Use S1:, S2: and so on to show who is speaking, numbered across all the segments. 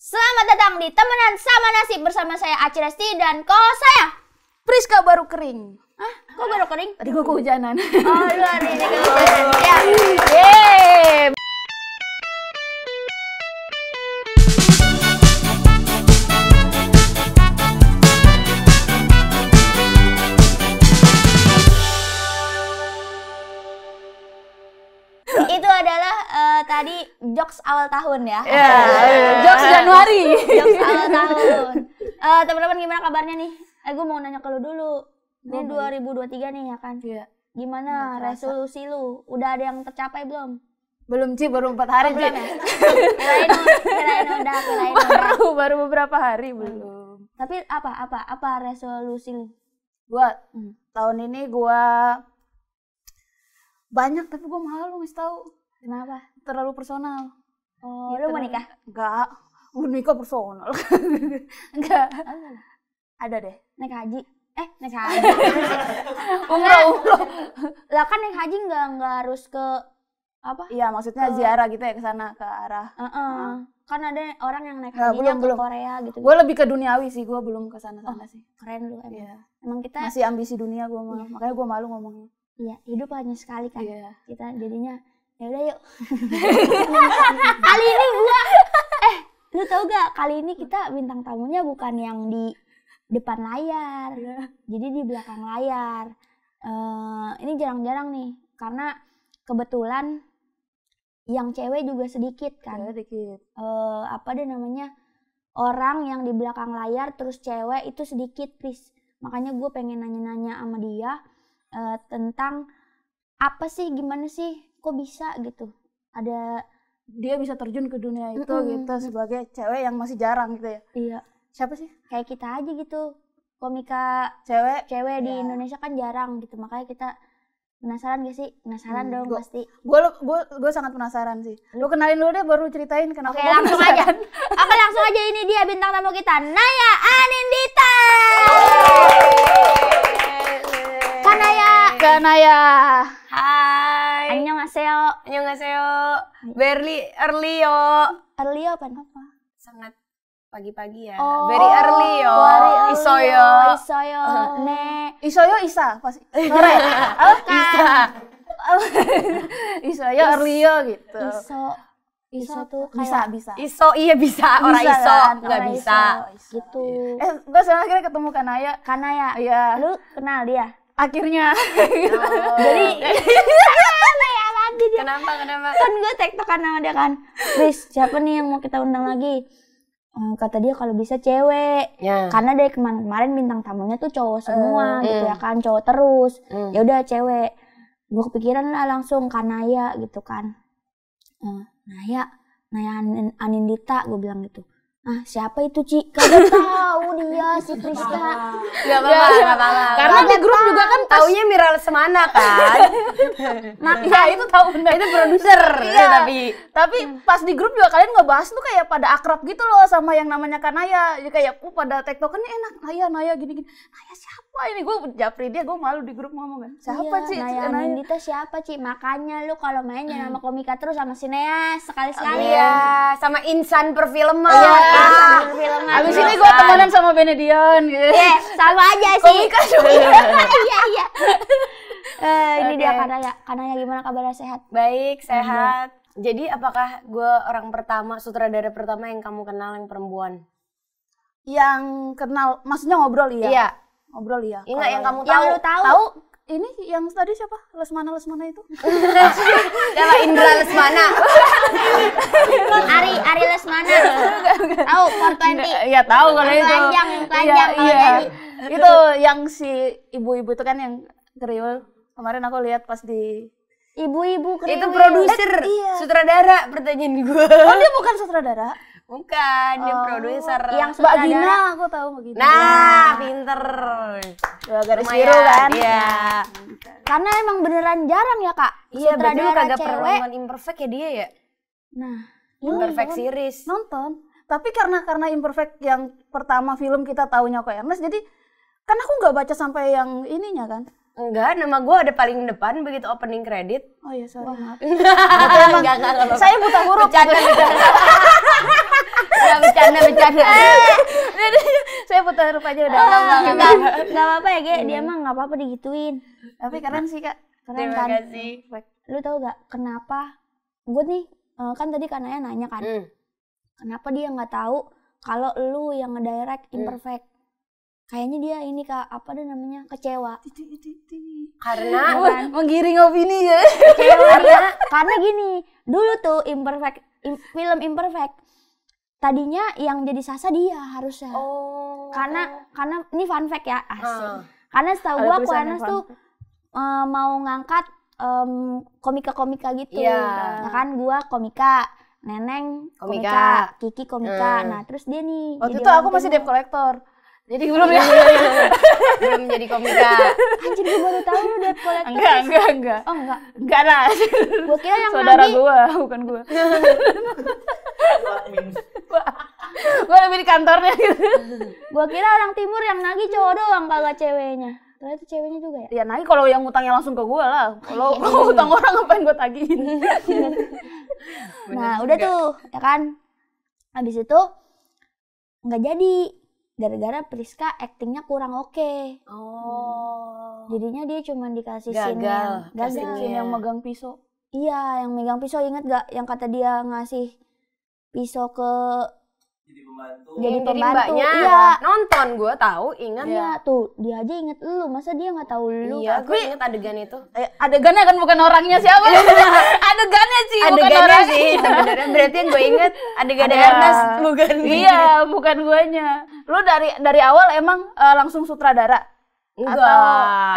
S1: Selamat datang di Temenan Sama nasib bersama saya Aci Resti dan ko saya Priska baru kering. Hah? Kok baru kering? Tadi gua kehujanan. Oh, iya, ini
S2: kehujanan. Ya.
S1: Yeah. tadi jokes awal tahun ya. Iya. Yeah, yeah. Jokes iya. Januari. jokes awal tahun. Uh, teman-teman gimana kabarnya nih? Eh gue mau nanya ke lu dulu. Ini oh, 2023 nih ya kan? Iya. Gimana resolusi lu? Udah ada yang tercapai belum? Belum sih baru empat hari oh, Belum ya? baru, Baru beberapa hari hmm. belum. Tapi apa, apa, apa resolusi lu? Gua hmm. tahun ini gua banyak tapi gua malu mesti tahu. Kenapa? terlalu personal. Oh, ya, lu mau nikah? Enggak. Mau nikah personal. Enggak. Ada deh. Naik haji. Eh, naik haji. umroh, umroh. Lah kan naik haji enggak enggak harus ke apa? Iya, maksudnya ke... ziarah gitu ya ke sana ke arah. Uh -uh. Uh kan ada orang yang naik haji ke belum. Korea gitu. Gue lebih ke duniawi sih, gue belum ke sana sana oh, sih. Keren lu emang. Iya. Yeah. Emang kita masih ambisi dunia gue mah. Yeah. Makanya gue malu ngomongnya. Iya, hidup hanya sekali kan. Yeah. Kita jadinya ya udah yuk kali ini gua eh lu tau gak kali ini kita bintang tamunya bukan yang di depan layar iya. jadi di belakang layar uh, ini jarang-jarang nih karena kebetulan yang cewek juga sedikit kan iya, sedikit uh, apa deh namanya orang yang di belakang layar terus cewek itu sedikit please makanya gue pengen nanya-nanya sama dia uh, tentang apa sih gimana sih kok bisa gitu ada dia bisa terjun ke dunia itu mm -hmm. gitu sebagai cewek yang masih jarang gitu ya iya siapa sih kayak kita aja gitu komika cewek cewek ya. di iya. Indonesia kan jarang gitu makanya kita penasaran gak sih penasaran hmm, dong gua, pasti gue gue gue sangat penasaran sih lu kenalin dulu deh baru ceritain kenapa oke langsung penasaran. aja oke langsung aja ini dia bintang tamu kita Naya Anindita Kanaya Kanaya Annyeonghaseyo. Annyeonghaseyo. Very early yo. Early apa apa? Sangat pagi-pagi ya. Oh, very early yo. iso early isoyo. Isoyo. Ne. Isoyo Isa pasti. sore, Oke. Isa. isoyo early yo gitu. Iso Iso tuh kayak bisa, bisa. Iso iya bisa, orang kan? bisa, iso kan? nggak bisa. Iso, iso. Gitu. Eh, gue sekarang akhirnya ketemu Kanaya. Kanaya. Iya. Lu kenal dia? Akhirnya. Oh. Jadi lagi gitu dia. Kenapa? Kenapa? Kan gue tektokan sama dia kan. Bis, siapa nih yang mau kita undang lagi? Eh, kata dia kalau bisa cewek yeah. karena dari kemarin-kemarin bintang tamunya tuh cowok semua uh, gitu eh. ya kan cowok terus mm. ya udah cewek gue kepikiran lah langsung kan Naya gitu kan Nah Naya Naya Anindita gue bilang gitu ah siapa itu Ci? Kagak tahu dia si Krista. Gak apa-apa, ya, gak apa-apa. Karena di grup juga kan taunya Miral Semana kan. nah, ya itu tahu benar. Itu produser iya. tapi tapi hmm. pas di grup juga kalian nggak bahas tuh kayak pada akrab gitu loh sama yang namanya Kanaya. Jadi kayak aku uh, pada tektokan enak eh, Naya Naya gini-gini. Naya siapa ini? Gue japri dia, gue malu di grup ngomong kan. Siapa iya, Ci? Naya Nindita siapa Ci? Makanya lu kalau mainnya jangan sama komika terus sama sineas sekali-sekali. Oh Iya, sama insan perfilman. Iya. Abis ini gue temenan sama Benedion gitu. Yeah, sama aja sih. Komika juga. Iya iya. Eh, ini dia kanaya. Kanaya gimana kabar sehat? Baik, iya. sehat. Hmm. Jadi apakah gue orang pertama, sutradara pertama yang kamu kenal yang perempuan? Yang kenal, maksudnya ngobrol ya Iya. Ngobrol ya Enggak yang kamu tahu. Yang lu tahu? tahu ini yang tadi siapa? Lesmana Lesmana itu? Siapa Indra Lesmana? Ari Ari Lesmana. Tahu Portwanti? Iya tahu kalau itu. Panjang iya, panjang iya, iya. Itu yang si ibu-ibu itu kan yang kriwil Kemarin aku lihat pas di ibu-ibu kriwil. Itu produser, eh, iya. sutradara pertanyaan gue. Oh dia bukan sutradara? Bukan, oh. produser. Yang Mbak Gina aku tahu Mbak Gina. Nah, iya. pinter. Dua garis biru kan? Iya. Karena emang beneran jarang ya, Kak. Iya, berarti lu kagak pernah Imperfect ya dia ya? Nah, Imperfect iya, kan? series. Nonton. Tapi karena karena Imperfect yang pertama film kita tahunya kok Ernest, jadi karena aku nggak baca sampai yang ininya kan. Enggak, nama gue ada paling depan begitu opening credit. Oh iya, sorry. Maaf. enggak, enggak, enggak, saya buta huruf. Bercanda, bercanda. nggak bercanda bercanda eh. saya putar rupanya udah lama ah. nggak nggak apa apa ya kayak dia mah nggak apa apa digituin tapi keren sih kak keren kan lu tau gak kenapa gue nih eh, kan tadi kanaya nanya kan hmm. kenapa dia nggak tahu kalau lu yang ngedirect hmm. imperfect kayaknya dia ini kak apa deh namanya kecewa karena iya kan? menggiring opini ya kecewa karena, karena gini dulu tuh imperfect im, film imperfect tadinya yang jadi sasa dia harusnya oh. karena okay. karena ini fun fact ya ah. asik uh. karena setahu gua Aquarius tuh uh, mau ngangkat um, komika-komika gitu yeah. nah kan gua komika Neneng komika, komika Kiki komika. uh. Nah, terus dia nih. Waktu itu aku masih debt collector. Jadi belum iya. ya. belum jadi komika. Anjir gue baru tahu lu debt collector. Enggak, enggak, enggak. Oh, enggak. Enggak lah. Gue kira yang Saudara Nadi. gua, bukan gua. gue lebih di kantornya gitu gue kira orang timur yang nagih cowok doang kagak ceweknya ternyata ceweknya juga ya ya nagih kalau yang utangnya langsung ke gue lah kalau iya. kalau utang orang ngapain gue tagihin nah udah tuh ya kan habis itu nggak jadi gara-gara Priska aktingnya kurang oke. Okay. Oh. Jadinya dia cuma dikasih gagal. scene yang gagal. Scene yang megang pisau. Iya, yang megang pisau inget gak yang kata dia ngasih pisau ke jadi pembantu jadi pembantu iya nonton gue tahu ingat iya tuh dia aja inget lu masa dia nggak tahu lu iya gue inget adegan itu eh, adegannya kan bukan orangnya siapa iya. adegannya sih adegannya bukan orangnya sih sebenarnya berarti yang gue inget adegan Ada, Ernest bukan iya bukan guanya lu dari dari awal emang uh, langsung sutradara Enggak. Atau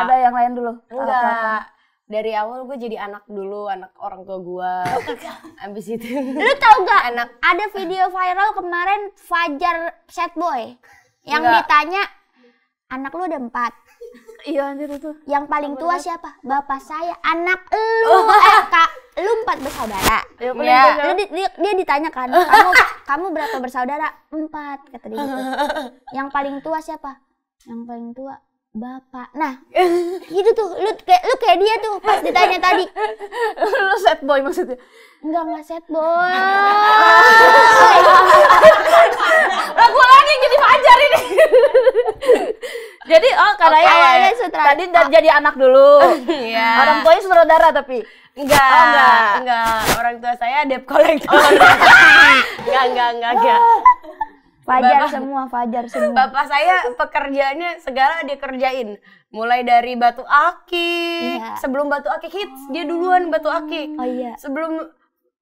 S1: ada yang lain dulu? Enggak dari awal gue jadi anak dulu anak orang tua gue abis itu lu tau gak anak ada video viral kemarin Fajar Sad Boy yang Enggak. ditanya anak lu ada empat iya anjir itu yang paling tua siapa bapak saya anak lu oh. eh kak lu empat bersaudara Iya, ya. lu di, dia, dia ditanya kan kamu kamu berapa bersaudara empat kata dia gitu. yang paling tua siapa yang paling tua bapak. Nah, gitu tuh, lu kayak lu kayak dia tuh pas ditanya tadi.
S2: lu set
S1: boy maksudnya? Enggak enggak set boy. Lagu lagi jadi Fajar ini. jadi oh karena okay. Oh, ya, ya. ya tadi udah jadi anak dulu. yeah. Iya. Orang tuanya saudara tapi Enggak, oh, enggak, enggak. Orang tua saya debt collector. Oh, enggak, enggak, enggak. enggak. Fajar bapak, semua, Fajar semua. Bapak saya pekerjaannya segala dia kerjain. Mulai dari batu akik. Iya. Sebelum batu akik hits, dia duluan batu akik. Oh iya. Sebelum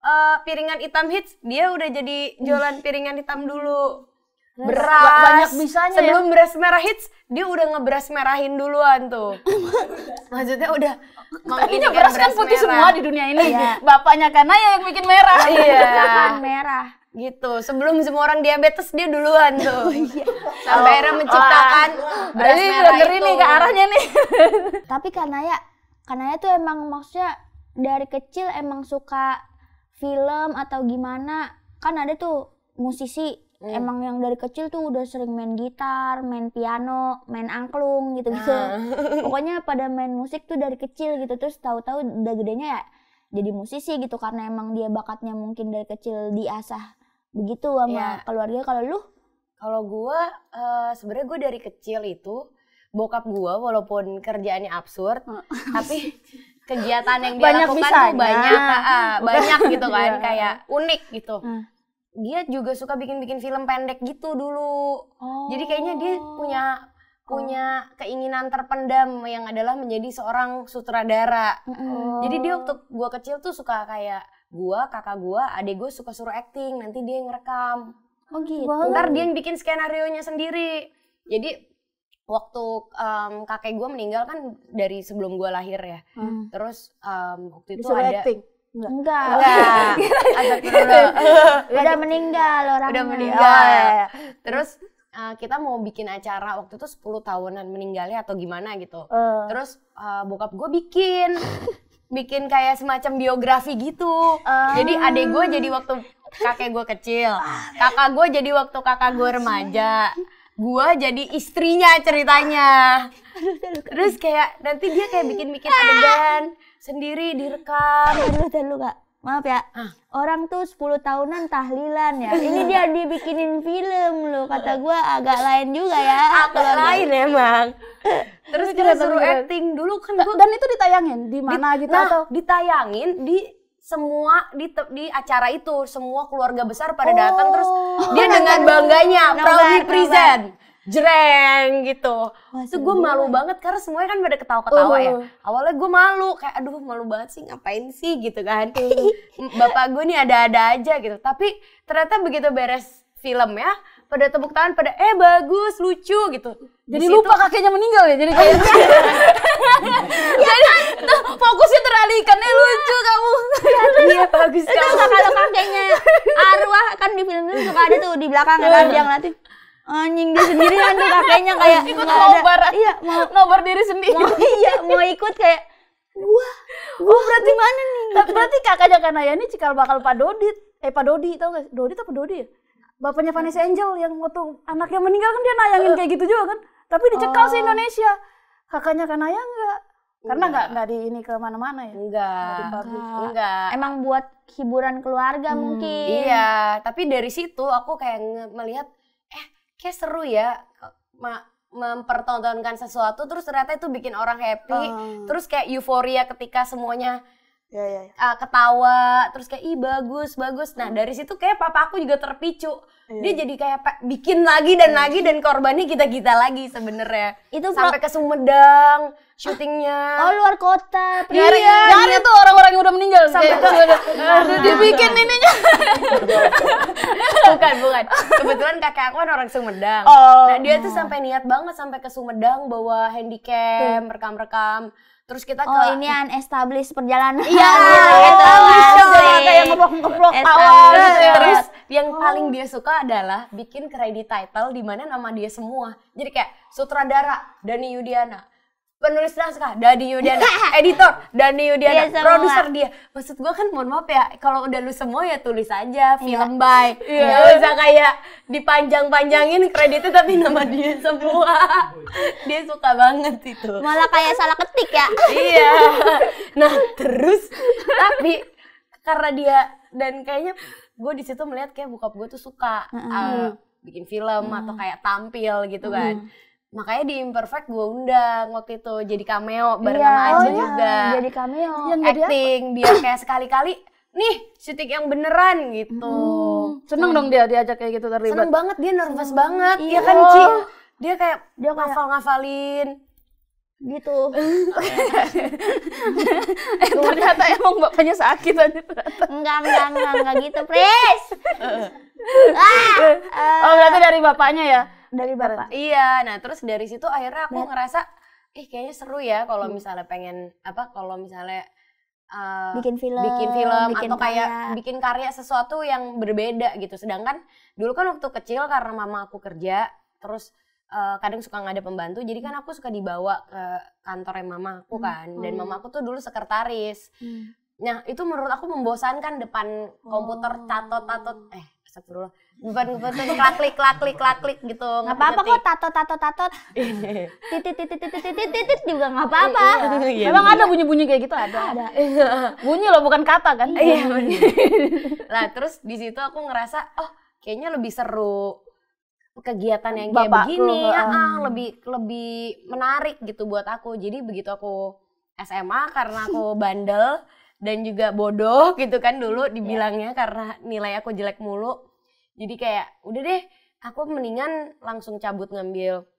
S1: uh, piringan hitam hits, dia udah jadi jualan piringan hitam dulu. Beras. Banyak bisanya Sebelum ya? beras merah hits, dia udah ngeberas merahin duluan tuh. Maksudnya udah Tadinya beras, kan putih merah. semua di dunia ini. Iya. Bapaknya kan nah yang bikin merah. Iya. merah gitu sebelum semua orang diabetes dia duluan tuh oh, iya. sampai oh, menciptakan oh, beras ini nih ke arahnya nih tapi karena ya karena ya tuh emang maksudnya dari kecil emang suka film atau gimana kan ada tuh musisi hmm. emang yang dari kecil tuh udah sering main gitar main piano main angklung gitu gitu hmm. pokoknya pada main musik tuh dari kecil gitu terus tahu-tahu udah gedenya ya jadi musisi gitu karena emang dia bakatnya mungkin dari kecil diasah begitu sama ya. keluarga kalau lu kalau gua uh, sebenarnya gue dari kecil itu bokap gua walaupun kerjaannya absurd tapi kegiatan yang dia banyak lakukan bisanya. tuh banyak uh, banyak gitu kan iya. kayak unik gitu hmm. dia juga suka bikin-bikin film pendek gitu dulu oh. jadi kayaknya dia punya punya keinginan terpendam yang adalah menjadi seorang sutradara. Oh. Jadi dia oh. waktu gua kecil tuh suka kayak gua kakak gua adik gua suka suruh acting nanti dia yang ngerekam oh gitu, gitu. ntar dia yang bikin skenario nya sendiri jadi waktu um, kakek gua meninggal kan dari sebelum gua lahir ya hmm. terus um, waktu itu Disuruh ada acting. Enggak. Enggak. Oh. Enggak. Udah meninggal orang. Udah oh, meninggal. Iya. Oh, ya. Terus uh, kita mau bikin acara waktu itu 10 tahunan meninggalnya atau gimana gitu. Uh. Terus uh, bokap gue bikin bikin kayak semacam biografi gitu. Uh. Jadi adek gue jadi waktu kakek gue kecil, kakak gue jadi waktu kakak gue remaja, gue jadi istrinya ceritanya. Terus kayak nanti dia kayak bikin-bikin adegan sendiri direkam. Terus terus kak maaf ya ah. orang tuh 10 tahunan tahlilan ya ini dia dibikinin film loh kata gue agak lain juga ya agak lain emang terus kita suruh acting dulu kan gua... dan itu ditayangin di mana di, gitu nah, atau ditayangin di semua di di acara itu semua keluarga besar pada oh. datang terus dia oh. dengan bangganya nah, proudly nah, nah. present jreng gitu. Itu gue malu banget karena semuanya kan pada ketawa-ketawa uh. ya. Uh-huh. Awalnya gue malu kayak aduh malu banget sih ngapain sih gitu kan. Uh-huh. Bapak gue nih ada-ada aja gitu. Tapi ternyata begitu beres film ya pada tepuk tangan pada eh bagus lucu gitu jadi Disitu, lupa kakeknya meninggal ya jadi kayak jadi iya kan? iya kan? tuh, fokusnya teralihkan eh lucu iya. kamu iya bagus itu kalau kakeknya arwah kan di film itu suka ada tuh di belakang ya kan dia ngeliatin anjing dia sendiri nanti kakeknya kayak ikut nobar iya mau nobar diri sendiri mau, iya mau ikut kayak wah wah oh, berarti mana nih tapi gitu. berarti kakaknya Kanaya ini cikal bakal Pak Dodi, eh Pak Dodi tau gak Dodit apa Dodi ya bapaknya Vanessa Angel yang waktu anaknya meninggal kan dia nayangin iya. kayak gitu juga kan tapi dicekal oh. sih Indonesia kakaknya Kanaya enggak karena nggak nggak di ini ke mana-mana ya enggak enggak emang buat hiburan keluarga hmm, mungkin iya tapi dari situ aku kayak melihat kayak seru ya ma mempertontonkan sesuatu terus ternyata itu bikin orang happy uh. terus kayak euforia ketika semuanya ya, ya, ya. Uh, ketawa terus kayak ih bagus bagus nah hmm. dari situ kayak papa aku juga terpicu ya. dia iya. jadi kayak bikin lagi dan ya. lagi dan korbannya kita kita lagi sebenarnya itu sampai ke Sumedang syutingnya oh luar kota iya nyari iya. tuh orang-orang yang udah meninggal sampai ke udah dibikin ininya bukan bukan kebetulan kakek aku kan orang Sumedang oh. nah dia tuh sampai niat banget sampai ke Sumedang bawa handycam hmm. rekam-rekam terus kita oh, ke oh ini an establish perjalanan iya, iya, iya establish kayak ngeblok-ngeblok awal oh. terus yang oh. paling dia suka adalah bikin credit title di mana nama dia semua jadi kayak sutradara Dani Yudiana penulis naskah Dani Yudiana, editor Dani Yudiana, yeah, iya, produser dia. Maksud gue kan mohon maaf ya, kalau udah lu semua ya tulis aja iya. film yeah. by. Iya, yeah. usah kayak dipanjang-panjangin kreditnya tapi nama dia semua. dia suka banget itu. Malah kayak salah ketik ya. iya. Nah, terus tapi karena dia dan kayaknya gue di situ melihat kayak buka gue tuh suka mm -hmm. uh, bikin film mm atau kayak tampil gitu kan. Mm makanya di imperfect gue undang waktu itu jadi cameo bareng yeah. Aja oh, iya, juga jadi cameo yang acting jadi biar kayak sekali-kali nih syuting yang beneran gitu hmm. seneng dong dia diajak kayak gitu terlibat seneng banget dia nervous seneng. Hmm, banget iya kan Ci oh. dia kayak dia ngafal ngafalin gitu eh, ternyata emang bapaknya sakit aja ternyata enggak enggak enggak enggak gitu please, ah, eh. oh berarti dari bapaknya ya dari bapak. Iya, nah terus dari situ akhirnya aku Bet. Nah. ngerasa ih kayaknya seru ya kalau hmm. misalnya pengen apa kalau misalnya uh, bikin film, bikin film bikin atau kayak karya. bikin karya sesuatu yang berbeda gitu. Sedangkan dulu kan waktu kecil karena mama aku kerja, terus uh, kadang suka nggak ada pembantu, jadi kan aku suka dibawa ke kantornya mama aku hmm, kan, dan mama hmm. aku tuh dulu sekretaris. Hmm. Nah itu menurut aku membosankan depan komputer catot-catot, oh. eh astagfirullah bukan bukan klik klak klik gitu nggak apa apa kok tato tato tato titit titit titit titit titit juga nggak apa apa iya. memang iya, ada bunyi bunyi kayak gitu ada ada bunyi loh bukan kata kan iya, iya. lah terus di situ aku ngerasa oh kayaknya lebih seru kegiatan yang kayak begini ah, ah, lebih lebih menarik gitu buat aku jadi begitu aku SMA karena aku bandel dan juga bodoh gitu kan dulu dibilangnya karena nilai aku jelek mulu jadi kayak udah deh aku mendingan langsung cabut ngambil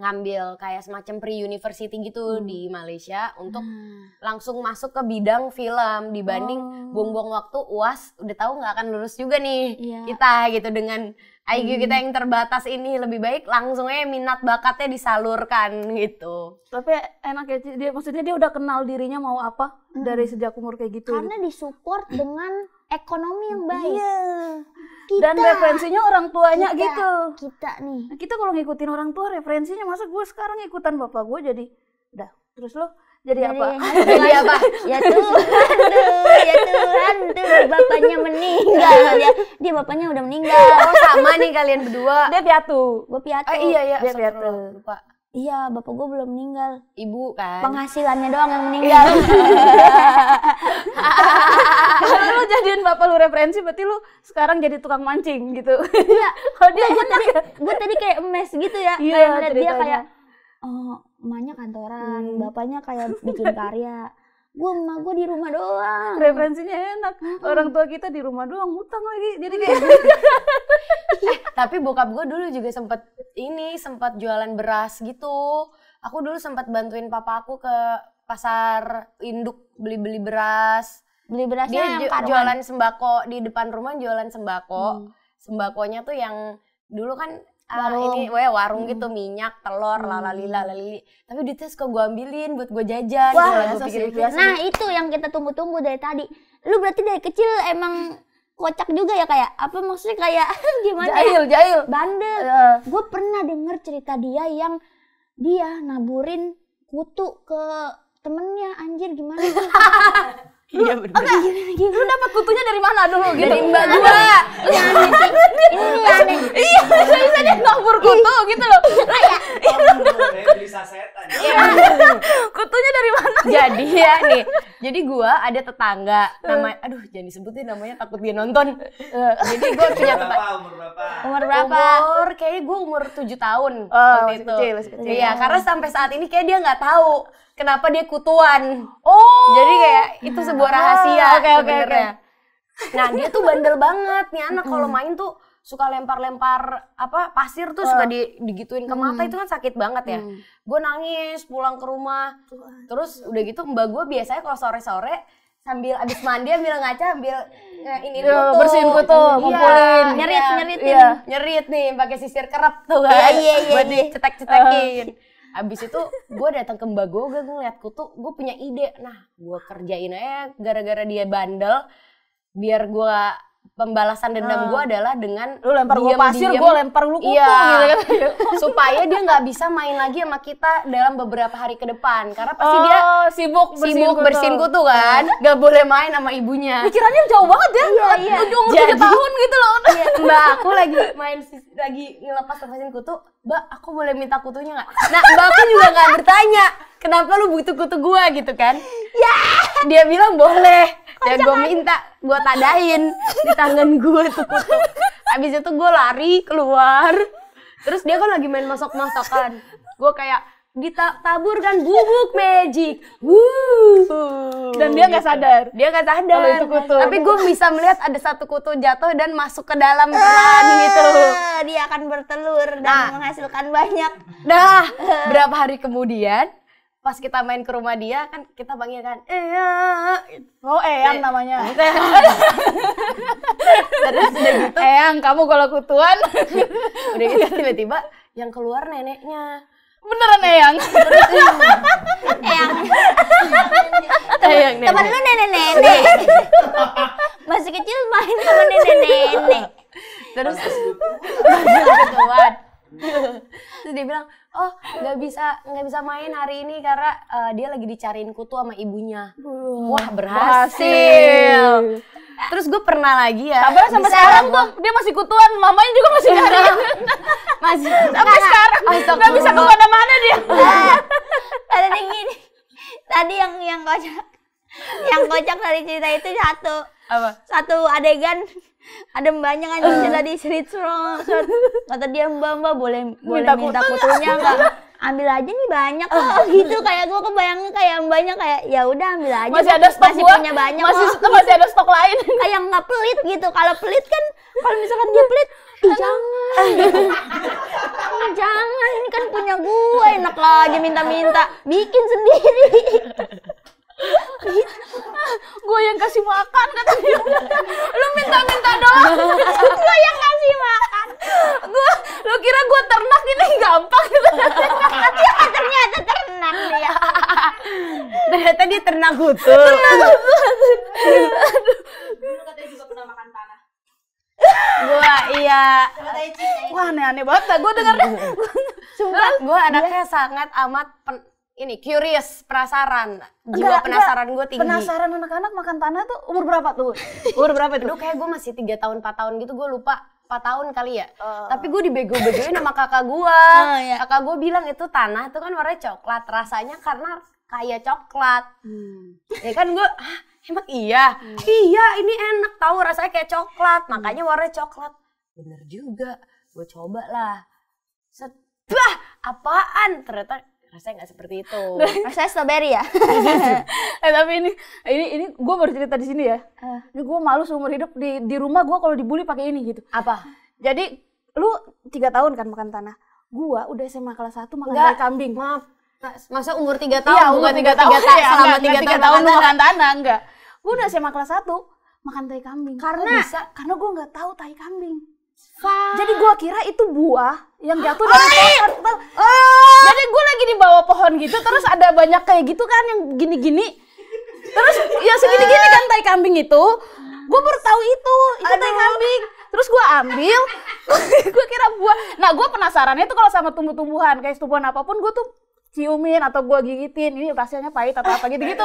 S1: ngambil kayak semacam pre-university gitu hmm. di Malaysia untuk hmm. langsung masuk ke bidang film dibanding oh. buang-buang oh. waktu uas udah tahu nggak akan lulus juga nih yeah. kita gitu dengan IQ hmm. kita yang terbatas ini lebih baik langsung aja minat bakatnya disalurkan gitu tapi enak ya dia maksudnya dia udah kenal dirinya mau apa hmm. dari sejak umur kayak gitu karena disupport dengan ekonomi yang baik. Iya. Kita, Dan referensinya orang tuanya kita, gitu. Kita nih. Nah, kita kalau ngikutin orang tua referensinya masa gue sekarang ngikutan bapak gue jadi udah terus lo jadi, jadi apa? Jadi apa? ya Tuhan tuh, ya Tuhan tuh bapaknya meninggal. Dia, dia bapaknya udah meninggal. Oh sama nih kalian berdua. Dia piatu. Gue piatu. Oh, iya iya. Dia piatu. Lupa. Iya, bapak gue belum meninggal. Ibu kan? Penghasilannya doang yang meninggal. Kalau iya. lu jadiin bapak lu referensi, berarti lu sekarang jadi tukang mancing gitu. Iya. Kalau dia gue tadi, gue tadi kayak emes gitu ya. Iya, kayak dia kayak, oh, emaknya kantoran, hmm. bapaknya kayak bikin karya gue emak gue di rumah doang referensinya enak hmm. orang tua kita di rumah doang utang lagi jadi kayak eh, tapi bokap gue dulu juga sempet ini sempat jualan beras gitu aku dulu sempat bantuin papa aku ke pasar induk beli-beli beras beli berasnya dia yang karuan. jualan sembako di depan rumah jualan sembako hmm. sembakonya tuh yang dulu kan Ah, warung. ini we, warung gitu minyak telur hmm. lalalila lalili tapi di tes kok gue ambilin buat gue jajan Wah, so pikir -pikir. nah itu yang kita tunggu-tunggu dari tadi lu berarti dari kecil emang kocak juga ya kayak apa maksudnya kayak gimana ya? jahil jahil bandel uh. Iya. gue pernah denger cerita dia yang dia naburin kutu ke temennya anjir gimana Iya benar. Oke, okay. lu iya, iya, iya. dapat kutunya dari mana dulu gitu? Dari mbak gua. Ini Iya, bisa bisa dia ngabur kutu gitu loh. Nah, iya. beli sasetan. Kutunya dari mana? Jadi ya nih. Jadi gua ada tetangga nama aduh jangan disebutin namanya takut dia nonton. Eh, jadi gua punya tetangga. Umur berapa? Umur berapa? Umur kayaknya gua umur 7 tahun oh, waktu itu. Iya, karena sampai saat ini kayak dia nggak tahu kenapa dia kutuan. Oh. Jadi kayak itu sebuah ah, rahasia oke okay, sebenarnya. Okay, Nah, dia tuh bandel banget nih anak kalau main tuh suka lempar-lempar apa pasir tuh uh. suka ah. di, digituin ke mata hmm. itu kan sakit banget ya. Hmm. Gue nangis pulang ke rumah. Terus udah gitu mbak gue biasanya kalau sore-sore sambil abis mandi ambil ngaca ambil eh, ini iya, kutu bersihin kutu iya, nyerit nyeritin nyerit iya. nih pakai sisir kerap tuh kan iya, iya, iya, buat yeah. cetek-cetekin uh. Ah. Abis itu gue datang ke Mbak Goga, gue ngeliat kutu, gue punya ide. Nah, gue kerjain aja gara-gara dia bandel, biar gue pembalasan dendam hmm. Ah. gue adalah dengan lu lempar gue pasir gue lempar lu kutu iya, gitu kan. supaya dia nggak bisa main lagi sama kita dalam beberapa hari ke depan karena pasti oh, dia sibuk bersin sibuk kutu. bersin kutu kan ah. nggak boleh main sama ibunya pikirannya jauh banget ya iya, iya. udah umur tiga tahun gitu loh iya, mbak aku lagi main lagi ngelepas lepasin kutu mbak aku boleh minta kutunya nggak nah mbak aku juga nggak bertanya kenapa lu butuh kutu gue gitu kan ya dia bilang boleh dan gue minta gue tadain di tangan gue tuh kutu abis itu gue lari keluar terus dia kan lagi main masak masakan gue kayak ditaburkan bubuk magic, wuh, dan dia nggak gitu. sadar, dia nggak sadar. itu kutu. Tapi gue bisa melihat ada satu kutu jatuh dan masuk ke dalam keran ah, gitu. Dia akan bertelur dan nah. menghasilkan banyak. Nah, berapa hari kemudian pas kita main ke rumah dia kan kita panggil kan Eyang oh Eyang e namanya terus udah gitu Eyang kamu kalau kutuan udah gitu tiba-tiba yang keluar neneknya beneran Eyang Eyang Eyang teman lu nenek-nenek masih kecil main sama nenek-nenek gitu. terus masih terus dia bilang oh nggak bisa nggak bisa main hari ini karena uh, dia lagi dicariin kutu sama ibunya wah berhasil, berhasil. terus gue pernah lagi ya sampai sampai sekarang tuh dia masih kutuan mamanya juga masih nyari masih sampai sekarang nggak bisa kemana-mana dia nah, ada yang gini tadi yang yang kocak yang kocak dari cerita itu satu apa? Satu adegan ada banyak kan uh. di street roll. Kata dia mbak mbak boleh boleh minta, minta kutunya nggak? ambil aja nih banyak kok oh, gitu kayak gue kebayang kayak banyak kayak ya udah ambil aja masih ada stok masih punya banyak masih stok masih ada stok lain kayak nggak pelit gitu kalau pelit kan kalau misalkan dia pelit Ih, jangan jangan ini kan punya gue enak aja minta-minta bikin sendiri gue yang kasih makan kata dia lu minta minta doang gue yang kasih makan gue lu kira gue ternak ini gampang gitu ya, ternyata ternak dia ternyata dia ternak hutu gue iya wah aneh-aneh banget gue dengar gue anaknya sangat amat ini curious penasaran jiwa enggak, penasaran gue tinggi penasaran anak-anak makan tanah tuh umur berapa tuh umur berapa tuh Aduh, kayak gue masih tiga tahun empat tahun gitu gue lupa empat tahun kali ya uh. tapi gue dibego-begoin sama kakak gue uh, oh, iya. kakak gue bilang itu tanah itu kan warna coklat rasanya karena kayak coklat hmm. ya kan gue ah, emang iya hmm. iya ini enak tahu rasanya kayak coklat hmm. makanya warna coklat bener juga gue coba lah set bah apaan ternyata rasanya nggak seperti itu rasanya strawberry ya eh, tapi ini ini ini gue baru cerita di sini ya uh. ini gue malu seumur hidup di di rumah gue kalau dibully pakai ini gitu apa jadi lu tiga tahun kan makan tanah gue udah SMA kelas satu makan dari kambing maaf masa umur tiga tahun iya, umur tiga tahun, tahun ya, selama tiga tahun, tahun makan tanah enggak gue udah SMA kelas satu makan tai kambing karena bisa karena gue nggak tahu tai kambing jadi gua kira itu buah yang jatuh dari pohon. Oh! Jadi gua lagi di bawah pohon gitu, terus ada banyak kayak gitu kan yang gini-gini.
S2: Terus ya segini-gini kan
S1: tai kambing itu. Gue baru tahu itu, itu tai kambing. Terus gue ambil, gue kira buah. Nah gue penasaran itu kalau sama tumbuh-tumbuhan, kayak tumbuhan apapun gue tuh ciumin atau gue gigitin. Ini rasanya pahit atau apa gitu-gitu.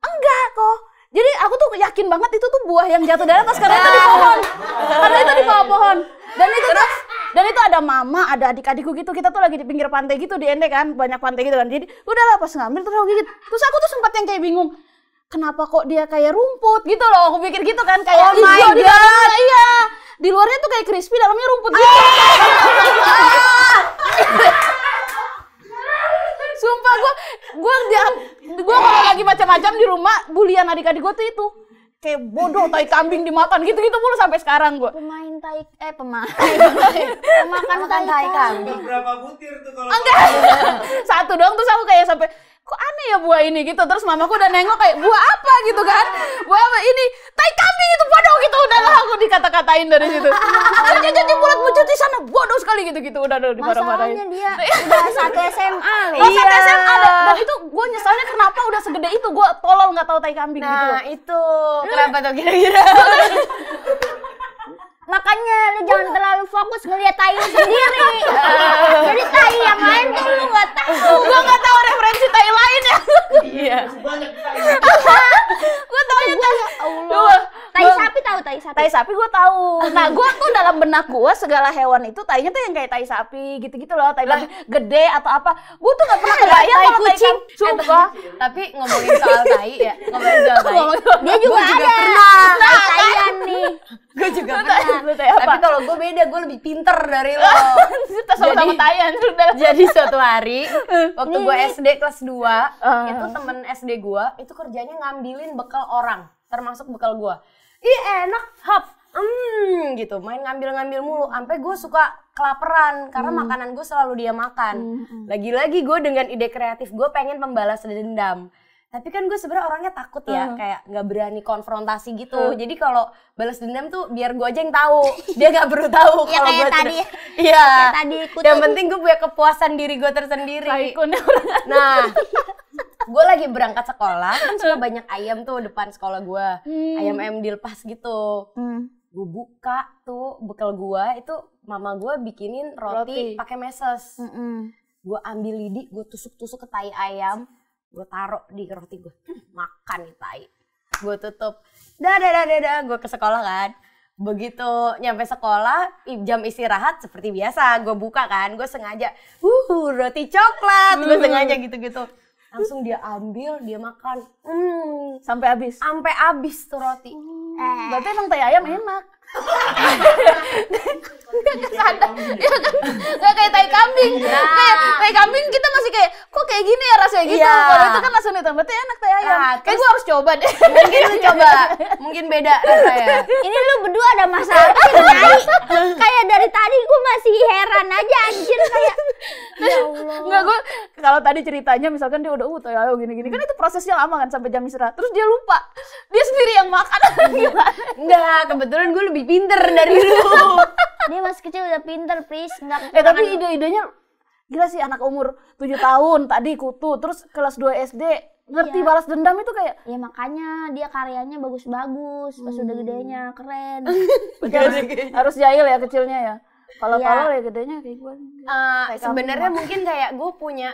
S1: Enggak kok jadi aku tuh yakin banget itu tuh buah yang jatuh dari atas karena itu di pohon. Karena itu di bawah pohon. Dan itu tuh dan itu ada mama, ada adik-adikku gitu. Kita tuh lagi di pinggir pantai gitu di Ende kan, banyak pantai gitu kan. Jadi udahlah pas ngambil terus aku gigit. Terus aku tuh sempat yang kayak bingung. Kenapa kok dia kayak rumput gitu loh? Aku pikir gitu kan kayak oh hijau di dalamnya. Iya. Di luarnya tuh kayak crispy, dalamnya rumput gitu. Sumpah gue, gue dia, gue kalau lagi macam-macam di rumah, bulian adik-adik gue tuh itu kayak bodoh tai kambing dimakan gitu-gitu mulu sampai sekarang gue pemain tai eh pemain pemakan tai, kambing berapa butir tuh kalau satu doang tuh aku kayak sampai kok aneh ya buah ini gitu terus mamaku udah nengok kayak buah apa gitu kan buah apa ini tai kambing itu bodoh gitu udahlah aku dikata-katain dari situ jadi jadi bulat bucu di sana bodoh sekali gitu gitu udah udah dimarah-marahin dia
S2: iya. udah satu SMA
S1: loh iya. satu SMA dan, itu gue nyesalnya kenapa udah segede itu gue tolong nggak tahu tai kambing nah, gitu nah itu kenapa tuh kira-kira makanya lu jangan terlalu fokus ngeliat tai lu sendiri jadi tai yang lain tuh lu nggak tahu gua nggak tahu referensi tai lain ya iya banyak tai gua tahu eh, ya lu Tai gua, sapi tahu tai sapi. Tai sapi gue tahu. Nah, gue tuh dalam benak gue segala hewan itu tainya tuh yang kayak tai sapi gitu-gitu loh, tai lah. gede atau apa. Gue tuh gak pernah kebayang kalau kucing. Coba. Tapi ngomongin soal tai ya, ngomongin soal tai. Dia juga, gua juga ada. pernah. Nah, taian kan? nih. Gue juga pernah. Tapi kalau gue beda, gue lebih pinter dari lo. jadi sama taian. Jadi suatu hari, waktu gue SD kelas 2, ah. itu temen SD gue, itu kerjanya ngambilin bekal orang termasuk bekal gue ih iya, enak hap hmm gitu main ngambil-ngambil mulu sampai gue suka kelaperan karena hmm. makanan gue selalu dia makan lagi hmm, hmm. lagi-lagi gue dengan ide kreatif gue pengen membalas dendam tapi kan gue sebenarnya orangnya takut ya hmm. kayak nggak berani konfrontasi gitu hmm. jadi kalau balas dendam tuh biar gue aja yang tahu dia nggak perlu tahu ya, kalau gue tadi iya tadi yang penting gue punya kepuasan diri gue tersendiri nah gue lagi berangkat sekolah kan suka banyak ayam tuh depan sekolah gue hmm. ayam ayam dilepas gitu hmm. gue buka tuh bekal gue itu mama gue bikinin roti, roti. pakai meses mm -mm. gue ambil lidi gue tusuk tusuk ke tai ayam gue taruh di roti gue hmm, makan nih tai gue tutup dah dah dah dah, dah. gue ke sekolah kan begitu nyampe sekolah jam istirahat seperti biasa gue buka kan gue sengaja uh roti coklat gue hmm. sengaja gitu gitu langsung dia ambil dia makan hmm. sampai habis sampai habis tuh roti hmm. eh. berarti emang teh ayam nah. enak nggak ya kan nggak kayak tai kambing iya. kayak tai kambing kita masih kayak kok kayak gini ya rasanya gitu iya. kalau itu kan langsung hitam berarti enak tai ayam nah, kayak gue harus coba deh mungkin lu coba mungkin beda rasanya ini lu berdua ada masalah kayak dari tadi gue masih heran aja anjir kayak ya nggak gue kalau tadi ceritanya misalkan dia udah uh tai ayam gini gini kan itu prosesnya lama kan sampai jam istirahat terus dia lupa dia sendiri yang makan nggak kebetulan gue lebih lebih pinter dari lu. dia masih kecil udah pinter, please. Enggak. Eh tapi ide-idenya gila sih anak umur 7 tahun tadi kutu terus kelas 2 SD ngerti iya. balas dendam itu kayak ya makanya dia karyanya bagus-bagus pas udah hmm. gedenya keren harus, harus jahil ya kecilnya ya kalau iya. kalau ya gedenya kayak gue uh, sebenarnya mungkin kayak gue punya